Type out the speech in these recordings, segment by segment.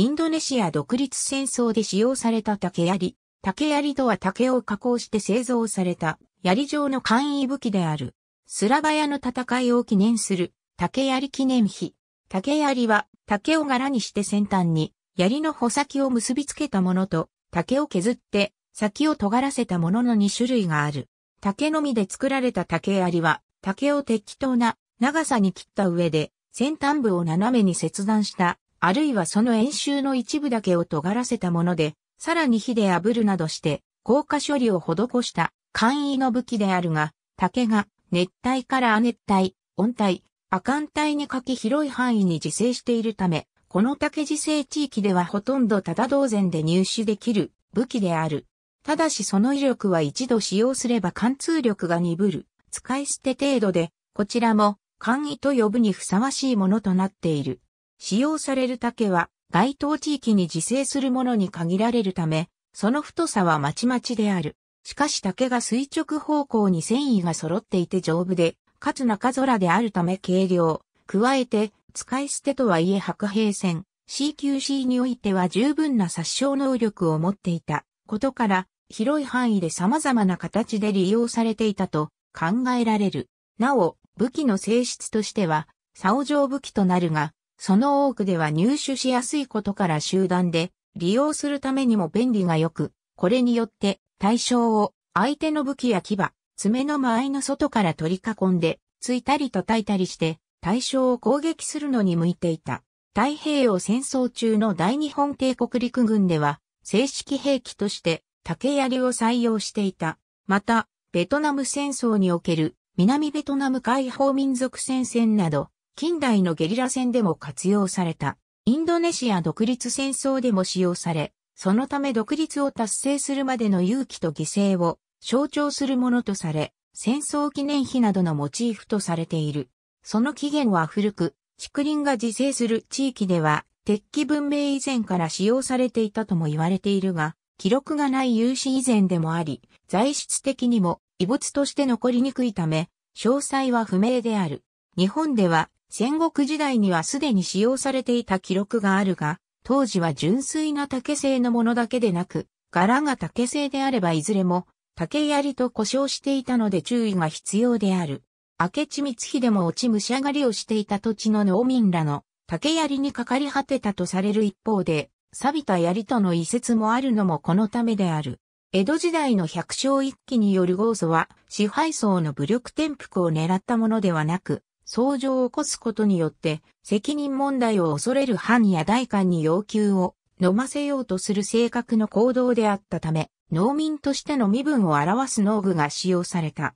インドネシア独立戦争で使用された竹槍。竹槍とは竹を加工して製造された槍状の簡易武器である。スラバヤの戦いを記念する竹槍記念碑。竹槍は竹を柄にして先端に槍の穂先を結びつけたものと竹を削って先を尖らせたものの2種類がある。竹のみで作られた竹槍は竹を適当な長さに切った上で先端部を斜めに切断したあるいはその演習の一部だけを尖らせたもので、さらに火で炙るなどして、硬化処理を施した簡易の武器であるが、竹が熱帯から亜熱帯、温帯、亜寒帯にかけ広い範囲に自生しているため、この竹自生地域ではほとんどただ同然で入手できる武器である。ただしその威力は一度使用すれば貫通力が鈍る、使い捨て程度で、こちらも簡易と呼ぶにふさわしいものとなっている。使用される竹は、該当地域に自生するものに限られるため、その太さはまちまちである。しかし竹が垂直方向に繊維が揃っていて丈夫で、かつ中空であるため軽量。加えて、使い捨てとはいえ白兵戦、CQC においては十分な殺傷能力を持っていたことから、広い範囲で様々な形で利用されていたと考えられる。なお、武器の性質としては、竿状武器となるが、その多くでは入手しやすいことから集団で利用するためにも便利が良く、これによって対象を相手の武器や牙、爪の間合いの外から取り囲んで、ついたり叩いたりして対象を攻撃するのに向いていた。太平洋戦争中の大日本帝国陸軍では正式兵器として竹槍を採用していた。また、ベトナム戦争における南ベトナム解放民族戦線など近代のゲリラ戦でも活用された。インドネシア独立戦争でも使用され、そのため独立を達成するまでの勇気と犠牲を象徴するものとされ、戦争記念碑などのモチーフとされている。その起源は古く、竹林が自生する地域では、鉄器文明以前から使用されていたとも言われているが、記録がない有史以前でもあり、材質的にも遺物として残りにくいため、詳細は不明である。日本では戦国時代にはすでに使用されていた記録があるが、当時は純粋な竹製のものだけでなく、柄が竹製であればいずれも竹槍と故障していたので注意が必要である。明智光秀も落ち武者狩りをしていた土地の農民らの竹槍にかかり果てたとされる一方で、錆びた槍との遺説もあるのもこのためである。江戸時代の百姓一揆による豪祖は支配層の武力転覆を狙ったものではなく、相乗を起こすことによって、責任問題を恐れる藩や代官に要求を飲ませようとする性格の行動であったため、農民としての身分を表す農具が使用された。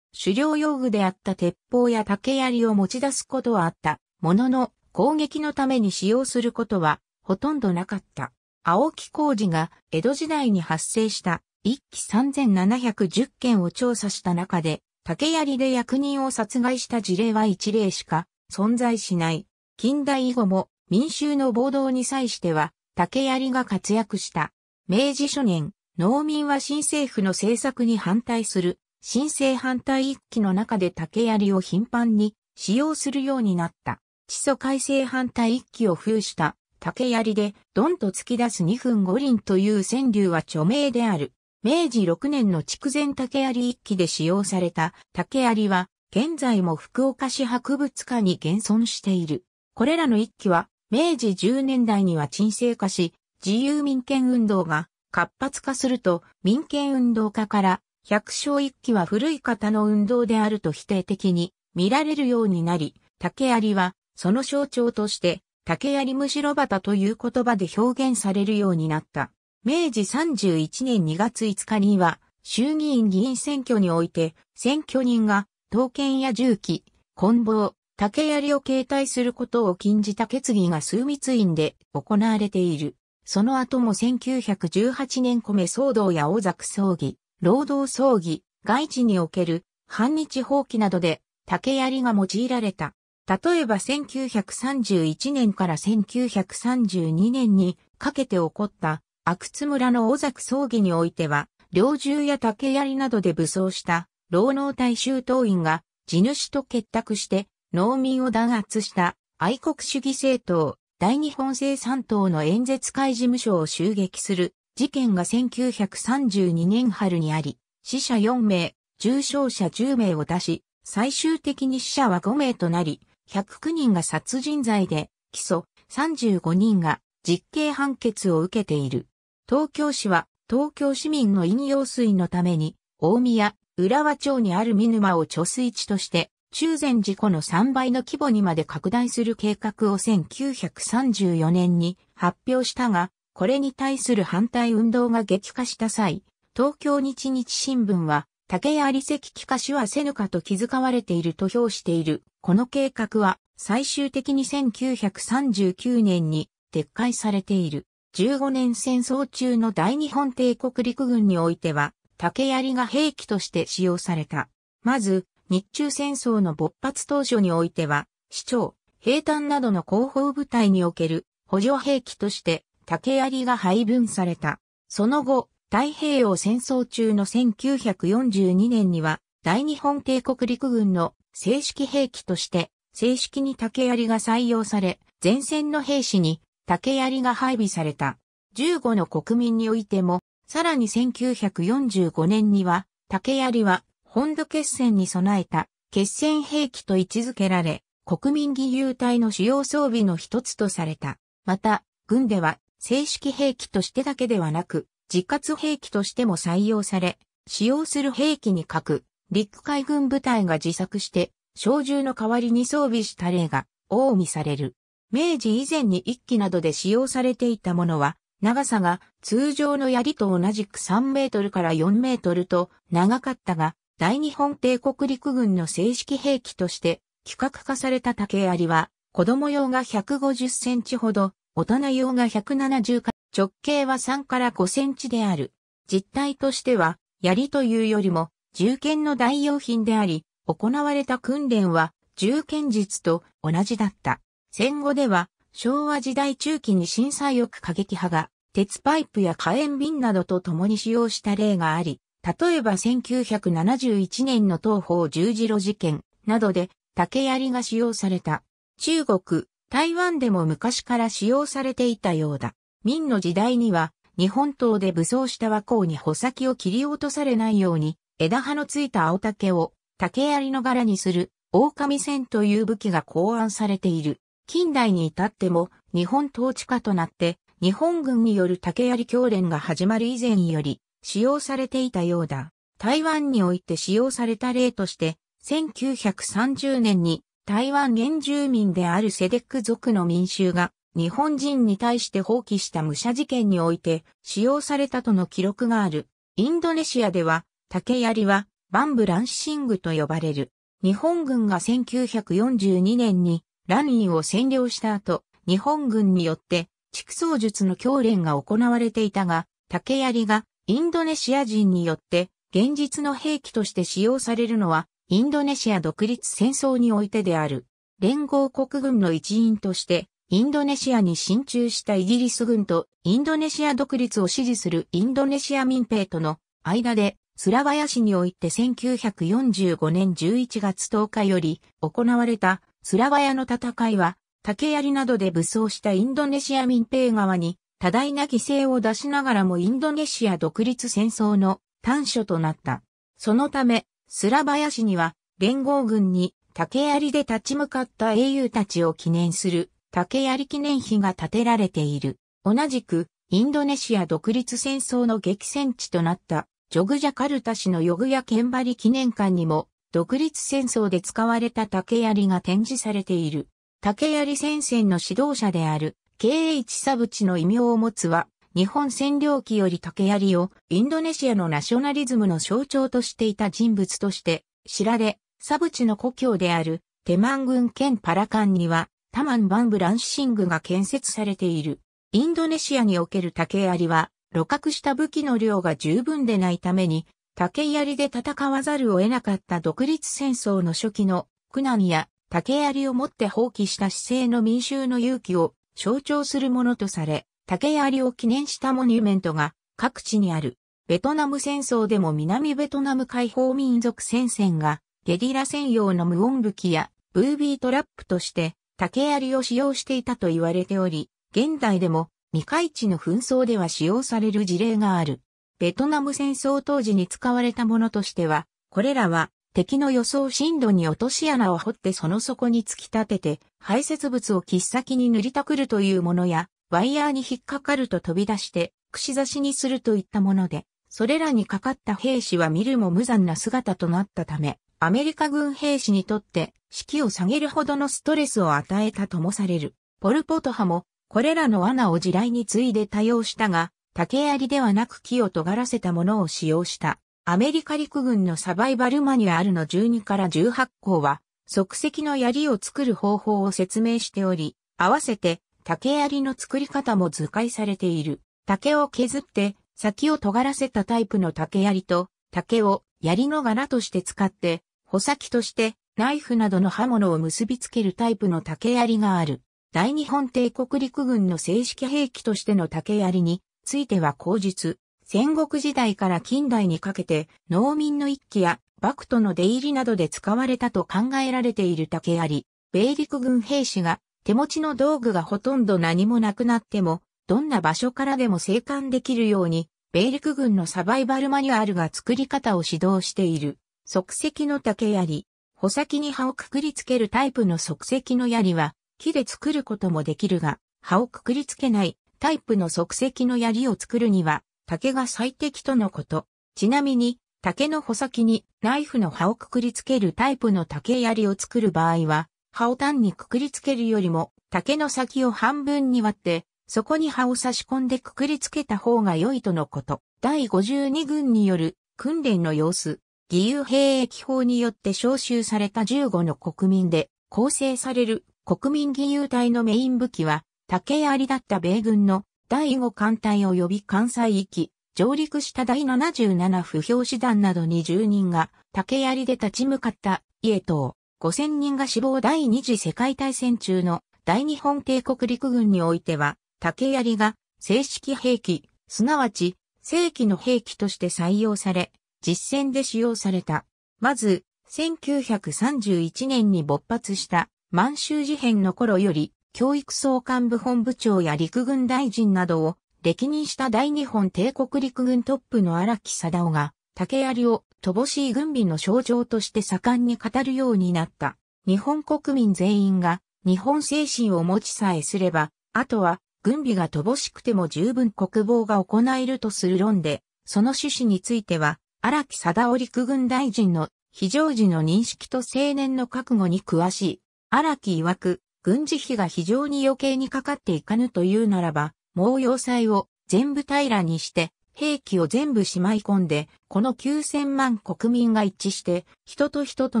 狩猟用具であった鉄砲や竹槍を持ち出すことはあった、ものの攻撃のために使用することはほとんどなかった。青木工事が江戸時代に発生した一期3710件を調査した中で竹槍で役人を殺害した事例は一例しか存在しない。近代以後も民衆の暴動に際しては竹槍が活躍した。明治初年、農民は新政府の政策に反対する新政反対一揆の中で竹槍を頻繁に使用するようになった。地租改正反対一揆を封した竹槍でドンと突き出す二分五輪という川柳は著名である。明治6年の筑前竹槍一揆で使用された竹槍は、現在も福岡市博物館に現存している。これらの一揆は、明治10年代には沈静化し、自由民権運動が活発化すると、民権運動家から、百姓一揆は古い方の運動であると否定的に見られるようになり、竹槍は、その象徴として、竹槍むしろ旗という言葉で表現されるようになった。明治31年2月5日には、衆議院議員選挙において、選挙人が、刀剣や銃器、棍棒、竹槍を携帯することを禁じた決議が枢密院で行われている。その後も1918年米騒動や大作葬儀、労働葬儀、外地における反日放棄などで竹槍が用いられた。例えば1931年から1932年にかけて起こった阿久津村の尾崎葬儀においては、猟銃や竹槍などで武装した労農大衆党員が地主と結託して農民を弾圧した愛国主義政党大日本生産党の演説会事務所を襲撃する事件が1932年春にあり、死者4名、重傷者10名を出し、最終的に死者は5名となり、109人が殺人罪で起訴、35人が実刑判決を受けている。東京市は東京市民の飲用水のために、大宮、浦和町にある見沼を貯水池として、中禅寺湖の3倍の規模にまで拡大する計画を1934年に発表したが、これに対する反対運動が激化した際、東京日日新聞は、竹や理石機化しはせぬかと気遣われていると評している。この計画は最終的に1939年に撤回されている。15年戦争中の大日本帝国陸軍においては、竹槍が兵器として使用された。まず、日中戦争の勃発当初においては、市長、兵隊などの広報部隊における補助兵器として竹槍が配分された。その後、太平洋戦争中の1942年には、大日本帝国陸軍の正式兵器として、正式に竹槍が採用され、前線の兵士に竹槍が配備された。15の国民においても、さらに1945年には、竹槍は本土決戦に備えた決戦兵器と位置づけられ、国民義勇隊の主要装備の一つとされた。また、軍では正式兵器としてだけではなく、自活兵器としても採用され、使用する兵器に核、陸海軍部隊が自作して、小銃の代わりに装備した例が多見される。明治以前に一機などで使用されていたものは、長さが通常の槍と同じく3メートルから4メートルと長かったが、大日本帝国陸軍の正式兵器として規格化された竹槍は、子供用が150センチほど、大人用が170か、直径は3から5センチである。実態としては、槍というよりも、銃剣の代用品であり、行われた訓練は、銃剣術と同じだった。戦後では昭和時代中期に震災翼過激派が鉄パイプや火炎瓶などと共に使用した例があり、例えば1971年の東方十字路事件などで竹槍が使用された。中国、台湾でも昔から使用されていたようだ。明の時代には日本刀で武装した和光に穂先を切り落とされないように枝葉のついた青竹を竹槍の柄にする狼戦という武器が考案されている。近代に至っても日本統治下となって日本軍による竹槍教練が始まる以前より使用されていたようだ。台湾において使用された例として、1930年に台湾原住民であるセデック族の民衆が日本人に対して放棄した武者事件において使用されたとの記録がある。インドネシアでは竹槍はバンブランシングと呼ばれる。日本軍が1942年にラニーを占領した後、日本軍によって、畜操術の教練が行われていたが、竹槍がインドネシア人によって現実の兵器として使用されるのは、インドネシア独立戦争においてである。連合国軍の一員として、インドネシアに進駐したイギリス軍とインドネシア独立を支持するインドネシア民兵との間で、スラバヤ市において1945年11月10日より行われたスラワヤの戦いは、竹槍などで武装したインドネシア民兵側に多大な犠牲を出しながらもインドネシア独立戦争の端緒となった。そのため、スラバヤ市には連合軍に竹槍で立ち向かった英雄たちを記念する竹槍記念碑が建てられている。同じく、インドネシア独立戦争の激戦地となったジョグジャカルタ市のヨグヤケンバリ記念館にも独立戦争で使われた竹槍が展示されている。竹槍戦線の指導者である KH サブチの異名を持つは、日本占領期より竹槍をインドネシアのナショナリズムの象徴としていた人物として知られ、サブチの故郷であるテマン軍兼パラカンにはタマンバンブランシングが建設されている。インドネシアにおける竹槍は、露獲した武器の量が十分でないために、竹槍で戦わざるを得なかった独立戦争の初期の苦難や竹槍を持って放棄した姿勢の民衆の勇気を象徴するものとされ、竹槍を記念したモニュメントが各地にある。ベトナム戦争でも南ベトナム解放民族戦線がゲリラ専用の無音武器やブービートラップとして竹槍を使用していたと言われており、現代でも未開地の紛争では使用される事例がある。ベトナム戦争当時に使われたものとしては、これらは敵の予想深度に落とし穴を掘ってその底に突き立てて、排泄物を切っ先に塗りたくるというものや、ワイヤーに引っかかると飛び出して、串刺しにするといったもので、それらにかかった兵士は見るも無残な姿となったため、アメリカ軍兵士にとって士気を下げるほどのストレスを与えたともされる。ポルポト派も、これらの罠を地雷に次いで多用したが、竹槍ではなく木を尖らせたものを使用した、アメリカ陸軍のサバイバルマニュアルの12から18項は、即席の槍を作る方法を説明しており、合わせて竹槍の作り方も図解されている。竹を削って先を尖らせたタイプの竹槍と、竹を槍の柄として使って、穂先としてナイフなどの刃物を結びつけるタイプの竹槍がある。大日本帝国陸軍の正式兵器としての竹槍については後述。戦国時代から近代にかけて農民の一揆や幕徒の出入りなどで使われたと考えられている竹槍。米陸軍兵士が手持ちの道具がほとんど何もなくなっても、どんな場所からでも生還できるように、米陸軍のサバイバルマニュアルが作り方を指導している。即席の竹槍。穂先に葉をくくりつけるタイプの即席の槍は、木で作ることもできるが、葉をくくりつけないタイプの即席の槍を作るには、竹が最適とのこと。ちなみに、竹の穂先にナイフの刃をくくりつけるタイプの竹槍を作る場合は、刃を単にくくりつけるよりも、竹の先を半分に割って、そこに刃を差し込んでくくりつけた方が良いとのこと。第52軍による訓練の様子。義勇兵役法によって召集された15の国民で構成される国民義勇隊のメイン武器は竹槍だった米軍の第5艦隊及び関西域、上陸した第77不評師団など20人が竹槍で立ち向かった家等5000人が死亡第二次世界大戦中の大日本帝国陸軍においては竹槍が正式兵器、すなわち正規の兵器として採用され、実戦で使用された。まず、1931年に勃発した満州事変の頃より、教育総監部本部長や陸軍大臣などを歴任した大日本帝国陸軍トップの荒木貞夫が、竹槍を乏しい軍備の象徴として盛んに語るようになった。日本国民全員が日本精神を持ちさえすれば、あとは軍備が乏しくても十分国防が行えるとする論で、その趣旨については、荒木貞夫陸軍大臣の非常時の認識と青年の覚悟に詳しい。荒木曰く、軍事費が非常に余計にかかっていかぬというならば、もう要塞を全部平らにして、兵器を全部しまい込んで、この9000万国民が一致して、人と人と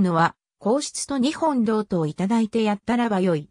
のは、皇室と日本同等いただいてやったらばよい。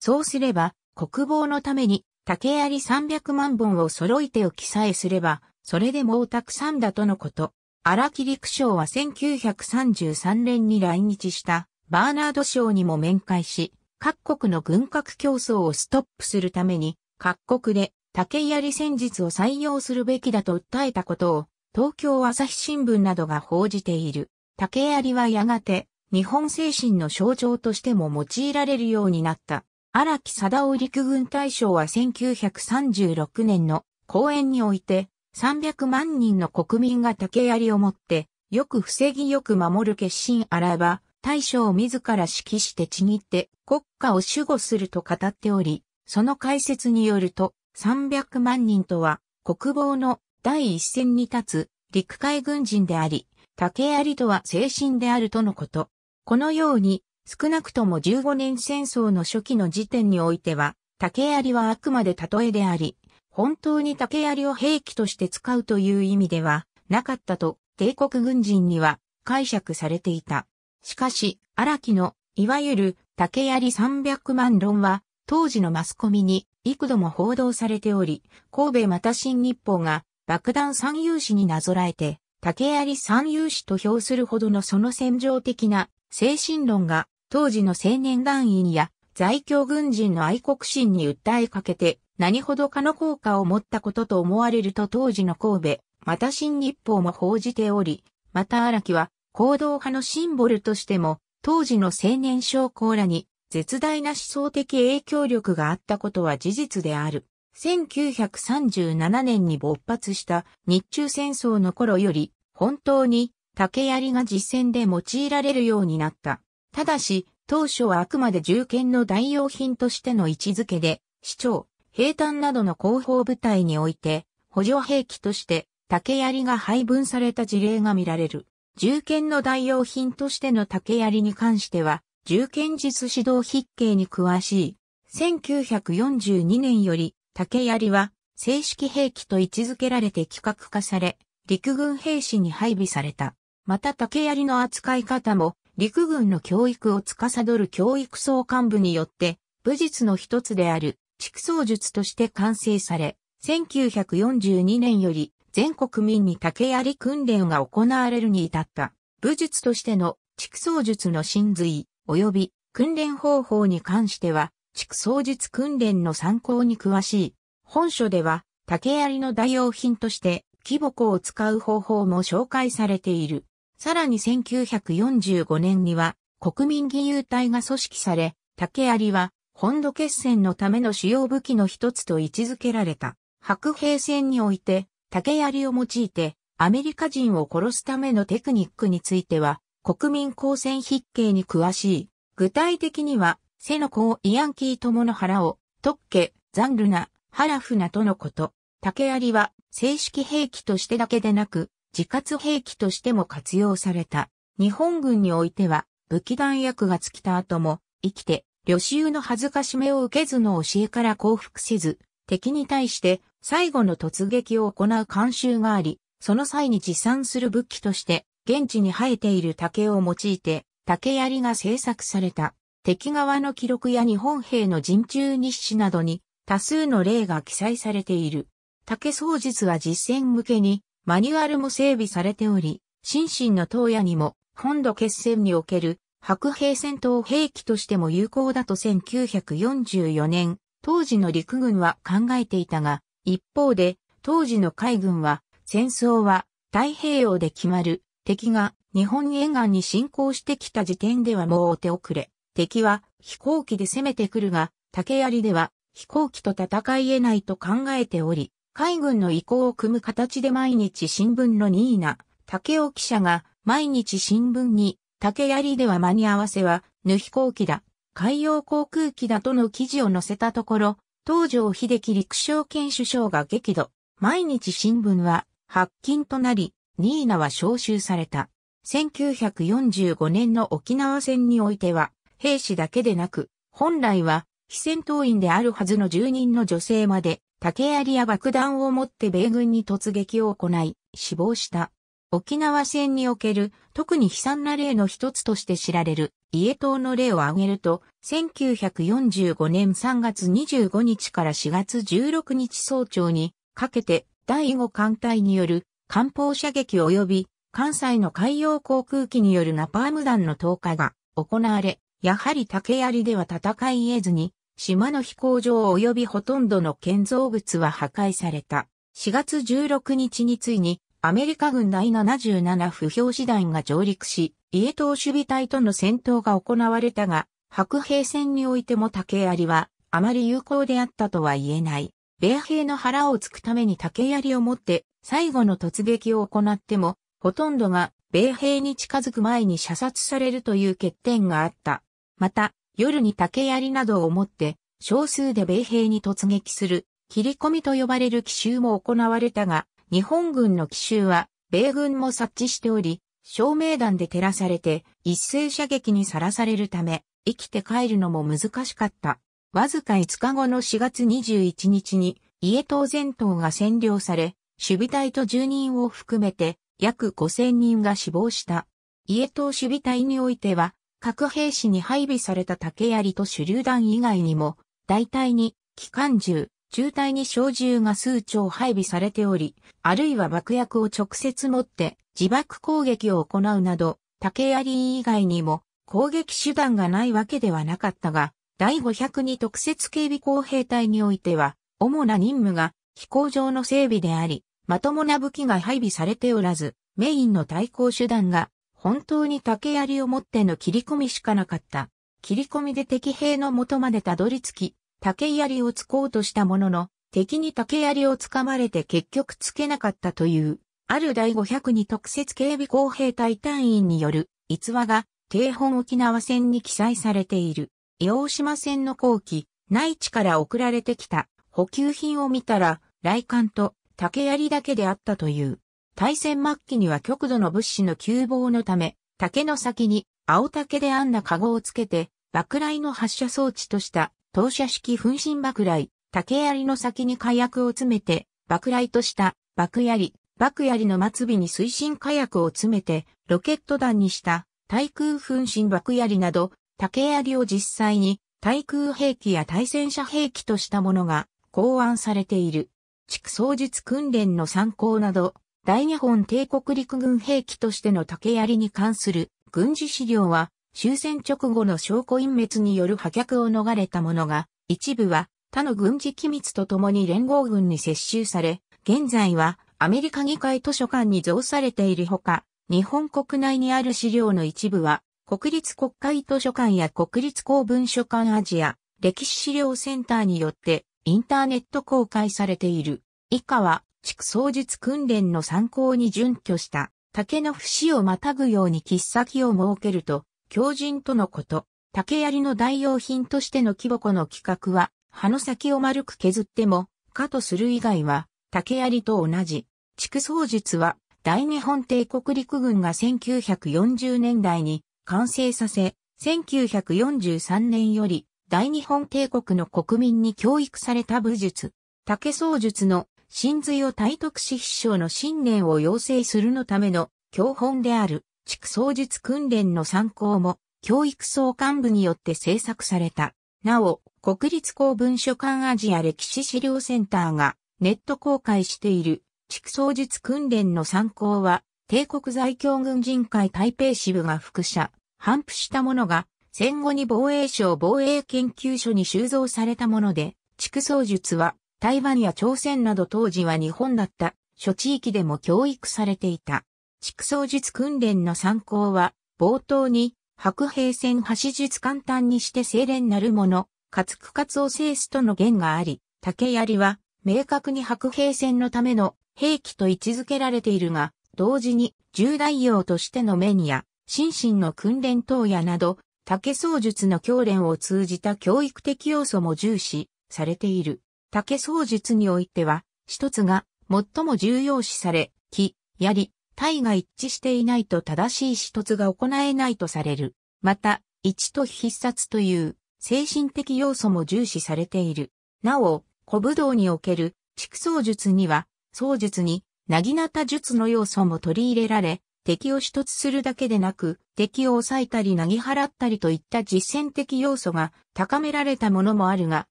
そうすれば、国防のために、竹槍300万本を揃えておきさえすれば、それでもうたくさんだとのこと。荒木陸将は1933年に来日した、バーナード将にも面会し、各国の軍拡競争をストップするために、各国で竹槍戦術を採用するべきだと訴えたことを、東京朝日新聞などが報じている。竹槍はやがて、日本精神の象徴としても用いられるようになった。荒木貞夫陸軍大将は1936年の講演において、300万人の国民が竹槍を持って、よく防ぎよく守る決心あらば、大将自ら指揮してちぎって国家を守護すると語っており、その解説によると、300万人とは国防の第一線に立つ陸海軍人であり、竹槍とは精神であるとのこと。このように、少なくとも15年戦争の初期の時点においては、竹槍はあくまで例えであり、本当に竹槍を兵器として使うという意味では、なかったと帝国軍人には解釈されていた。しかし、荒木の、いわゆる竹槍300万論は、当時のマスコミに幾度も報道されており、神戸また新日報が爆弾三遊士になぞらえて、竹槍三遊士と評するほどのその戦場的な精神論が当時の青年団員や在京軍人の愛国心に訴えかけて何ほどかの効果を持ったことと思われると当時の神戸、また新日報も報じており、また荒木は行動派のシンボルとしても、当時の青年将校らに絶大な思想的影響力があったことは事実である。1937年に勃発した日中戦争の頃より本当に竹槍が実戦で用いられるようになった。ただし、当初はあくまで銃剣の代用品としての位置づけで、市長、兵隊などの広報部隊において、補助兵器として竹槍が配分された事例が見られる。銃剣の代用品としての竹槍に関しては、銃剣術指導筆形に詳しい。1942年より、竹槍は正式兵器と位置づけられて規格化され、陸軍兵士に配備された。また竹槍の扱い方も、陸軍の教育を司る教育総幹部によって、武術の一つである、畜装術として完成され、1942年より全国民に竹槍訓練が行われるに至った。武術としての畜生術の真髄、及び訓練方法に関しては、畜生術訓練の参考に詳しい。本書では、竹槍の代用品として、木箱を使う方法も紹介されている。さらに1945年には、国民義勇隊が組織され、竹槍は、本土決戦のための主要武器の一つと位置づけられた。白兵戦において、竹槍を用いてアメリカ人を殺すためのテクニックについては国民公戦筆形に詳しい。具体的には背の子をイアンキー友の腹を、特ケ、ザンルナ、ハラフナとのこと。竹槍は正式兵器としてだけでなく、自活兵器としても活用された。日本軍においては、武器弾薬が尽きた後も、生きて、旅衆の恥ずかしめを受けずの教えから降伏せず、敵に対して最後の突撃を行う慣習があり、その際に持参する武器として、現地に生えている竹を用いて、竹槍が製作された。敵側の記録や日本兵の陣中日誌などに多数の例が記載されている。竹槍術は実戦向けにマニュアルも整備されており、心身の投野にも本土決戦における白兵戦闘兵器としても有効だと1944年、当時の陸軍は考えていたが、一方で、当時の海軍は、戦争は太平洋で決まる、敵が日本沿岸に侵攻してきた時点ではもう手遅れ、敵は飛行機で攻めてくるが、竹槍では飛行機と戦い得ないと考えており、海軍の意向を組む形で毎日新聞のニーナ、竹尾記者が毎日新聞に竹槍では間に合わせは、ぬ飛行機だ、海洋航空機だとの記事を載せたところ、東条秀樹陸将兼首相が激怒。毎日新聞は発禁となり、ニーナは召集された。1945年の沖縄戦においては、兵士だけでなく、本来は非戦闘員であるはずの住人の女性まで、竹槍や爆弾を持って米軍に突撃を行い、死亡した。沖縄戦における特に悲惨な例の一つとして知られる伊江島の例を挙げると、1945年3月25日から4月16日早朝にかけて第5艦隊による艦砲射撃及び関西の海洋航空機によるナパーム弾の投下が行われ、やはり竹槍では戦い得ずに、島の飛行場及びほとんどの建造物は破壊された。4月16日についにアメリカ軍第77不評師団が上陸し、家島守備隊との戦闘が行われたが、白兵戦においても竹槍は、あまり有効であったとは言えない。米兵の腹をつくために竹槍を持って、最後の突撃を行っても、ほとんどが米兵に近づく前に射殺されるという欠点があった。また、夜に竹槍などを持って、少数で米兵に突撃する、切り込みと呼ばれる奇襲も行われたが、日本軍の奇襲は、米軍も察知しており、照明弾で照らされて、一斉射撃にさらされるため、生きて帰るのも難しかった。わずか5日後の4月21日に、家島全島が占領され、守備隊と住人を含めて、約5000人が死亡した。家島守備隊においては、核兵士に配備された竹槍と手榴弾以外にも、大体に機関銃、中隊に小銃が数丁配備されており、あるいは爆薬を直接持って自爆攻撃を行うなど、竹槍以外にも攻撃手段がないわけではなかったが、第502特設警備工兵隊においては、主な任務が飛行場の整備であり、まともな武器が配備されておらず、メインの対抗手段が本当に竹槍を持っての切り込みしかなかった。切り込みで敵兵の元までたどり着き、竹槍を突こうとしたものの、敵に竹槍を掴まれて結局つけなかったという、ある第500に特設警備工兵隊隊員による逸話が、定本沖縄戦に記載されている。洋島戦の後期、内地から送られてきた補給品を見たら、来管と竹槍だけであったという。対戦末期には極度の物資の急防のため、竹の先に青竹で編んだ籠をつけて、爆雷の発射装置とした投射式噴針爆雷、竹槍の先に火薬を詰めて、爆雷とした爆槍、爆槍の末尾に推進火薬を詰めて、ロケット弾にした対空噴針爆槍など、竹槍を実際に対空兵器や対戦車兵器としたものが考案されている。畜創術訓練の参考など、大日本帝国陸軍兵器としての竹槍に関する軍事資料は終戦直後の証拠隠滅による破却を逃れた者が、一部は他の軍事機密とともに連合軍に接収され、現在はアメリカ議会図書館に造されているほか、日本国内にある資料の一部は、国立国会図書館や国立公文書館アジア歴史資料センターによってインターネット公開されている。以下は、畜創術訓練の参考に準拠した、竹の節をまたぐように切っ先を設けると、狂人とのこと。竹槍の代用品としての木箱の規格は、刃の先を丸く削っても、かとする以外は、竹槍と同じ。畜創術は、大日本帝国陸軍が1940年代に完成させ、1943年より大日本帝国の国民に教育された武術。竹創術の真髄を体得し必勝の信念を要請するのための教本である築創術訓練の参考も、教育総幹部によって制作された。なお、国立公文書館アジア歴史資料センターがネット公開している築創術訓練の参考は、帝国在京軍人会台北支部が副社、頒布したものが、戦後に防衛省防衛研究所に収蔵されたもので、畜区創術は、台湾や朝鮮など当時は日本だった、諸地域でも教育されていた。畜生術訓練の参考は、冒頭に、白兵戦橋術簡単にして精錬なるもの、かつかつを制すとの言があり、竹槍は、明確に白兵戦のための兵器と位置づけられているが、同時に、重大用としての面や、心身の訓練等やなど、竹槍術の教練を通じた教育的要素も重視されている。竹槍術においては、一つが最も重要視され、木、槍、体が一致していないと正しい一突が行えないとされる。また、一と必殺という精神的要素も重視されている。なお、古武道における畜創術には、創術に、なぎなた術の要素も取り入れられ、敵を一つするだけでなく、敵を抑えたりなぎ払ったりといった実践的要素が高められたものもあるが、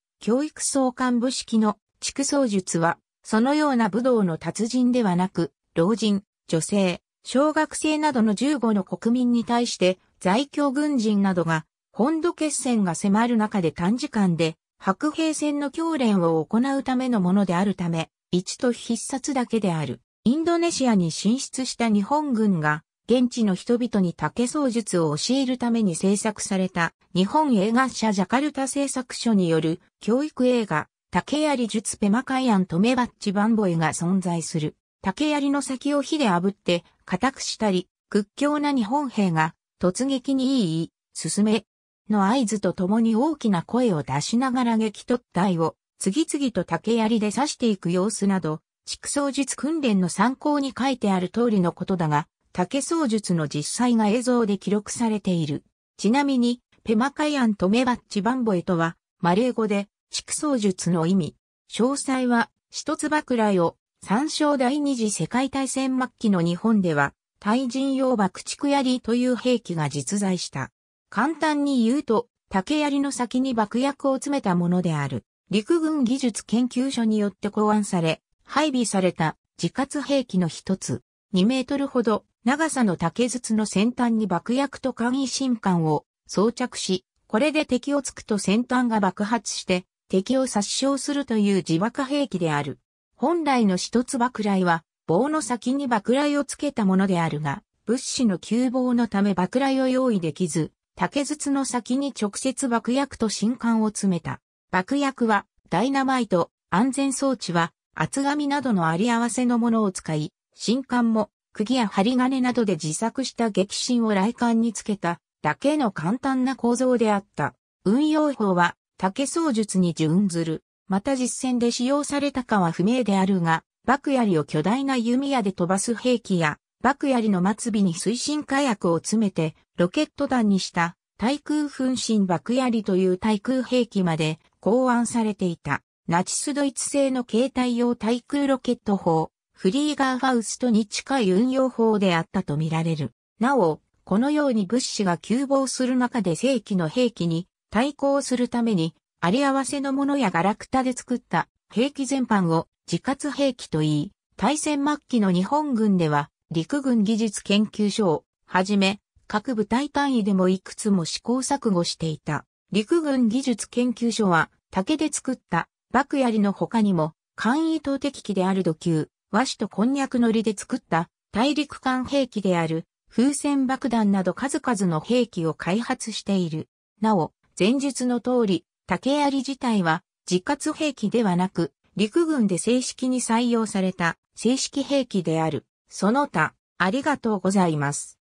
教育総関部式の畜創術は、そのような武道の達人ではなく、老人、女性、小学生などの15の国民に対して在京軍人などが本土決戦が迫る中で短時間で白兵戦の教練を行うためのものであるため、一と必殺だけである。インドネシアに進出した日本軍が、現地の人々に竹槍術を教えるために制作された、日本映画社ジャカルタ製作所による、教育映画、竹槍術ペマカイアントメバッチバンボイが存在する。竹槍の先を火で炙って固くしたり、屈強な日本兵が突撃にいい、進め、の合図とともに大きな声を出しながら撃突隊を次々と竹槍で刺していく様子など、畜装術訓練の参考に書いてある通りのことだが、竹装術の実際が映像で記録されている。ちなみに、ペマカイアンとメバッチバンボエとは、マレー語で、畜装術の意味。詳細は、一つばくを参照第二次世界大戦末期の日本では、対人用爆竹槍という兵器が実在した。簡単に言うと、竹槍の先に爆薬を詰めたものである。陸軍技術研究所によって考案され、配備された自活兵器の一つ、2メートルほど長さの竹筒の先端に爆薬と簡易新管を装着し、これで敵を突くと先端が爆発して敵を殺傷するという自爆兵器である。本来の一つ爆雷は、棒の先に爆雷をつけたものであるが、物資の急防のため爆雷を用意できず、竹筒の先に直接爆薬と新刊を詰めた。爆薬は、ダイナマイト、安全装置は、厚紙などのあり合わせのものを使い、新刊も、釘や針金などで自作した激震を雷管につけた、だけの簡単な構造であった。運用法は、竹装術に準ずる。また実戦で使用されたかは不明であるが、爆槍を巨大な弓矢で飛ばす兵器や、爆槍の末尾に推進火薬を詰めて、ロケット弾にした、対空噴進爆槍という対空兵器まで考案されていた。ナチスドイツ製の携帯用対空ロケット砲、フリーガーファウストに近い運用法であったとみられる。なお、このように物資が急防する中で正規の兵器に対抗するためにあり合わせのものやガラクタで作った兵器全般を自活兵器と言い、大戦末期の日本軍では陸軍技術研究所をはじめ各部隊単位でもいくつも試行錯誤していた。陸軍技術研究所は竹で作った爆槍の他にも簡易投擲機である土球、和紙とこんにゃくのりで作った大陸間兵器である風船爆弾など数々の兵器を開発している。なお、前述の通り、竹槍自体は自活兵器ではなく、陸軍で正式に採用された正式兵器である。その他、ありがとうございます。